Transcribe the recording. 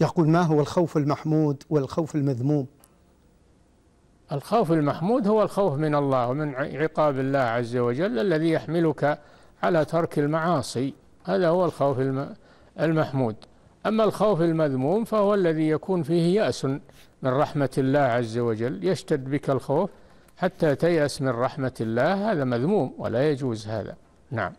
يقول ما هو الخوف المحمود والخوف المذموم الخوف المحمود هو الخوف من الله ومن عقاب الله عز وجل الذي يحملك على ترك المعاصي هذا هو الخوف المحمود أما الخوف المذموم فهو الذي يكون فيه يأس من رحمة الله عز وجل يشتد بك الخوف حتى تيأس من رحمة الله هذا مذموم ولا يجوز هذا نعم